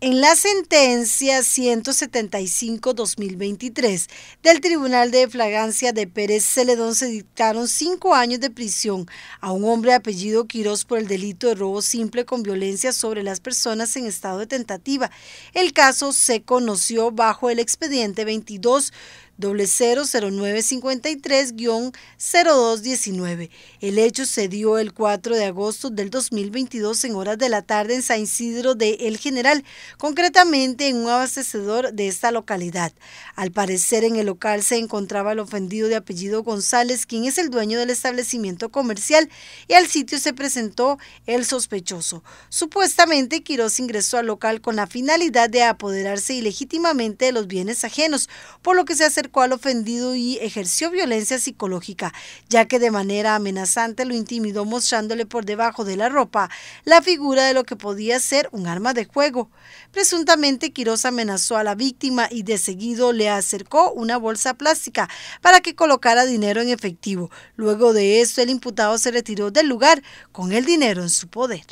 en la sentencia 175-2023 del Tribunal de Flagancia de Pérez Celedón se dictaron cinco años de prisión a un hombre apellido Quirós por el delito de robo simple con violencia sobre las personas en estado de tentativa. El caso se conoció bajo el expediente 22 00953-0219. El hecho se dio el 4 de agosto del 2022 en horas de la tarde en San Isidro de El General, concretamente en un abastecedor de esta localidad. Al parecer en el local se encontraba el ofendido de apellido González, quien es el dueño del establecimiento comercial, y al sitio se presentó el sospechoso. Supuestamente Quirós ingresó al local con la finalidad de apoderarse ilegítimamente de los bienes ajenos, por lo que se acercó al ofendido y ejerció violencia psicológica, ya que de manera amenazante lo intimidó mostrándole por debajo de la ropa la figura de lo que podía ser un arma de juego. Presuntamente, Quiroz amenazó a la víctima y de seguido le acercó una bolsa plástica para que colocara dinero en efectivo. Luego de eso, el imputado se retiró del lugar con el dinero en su poder.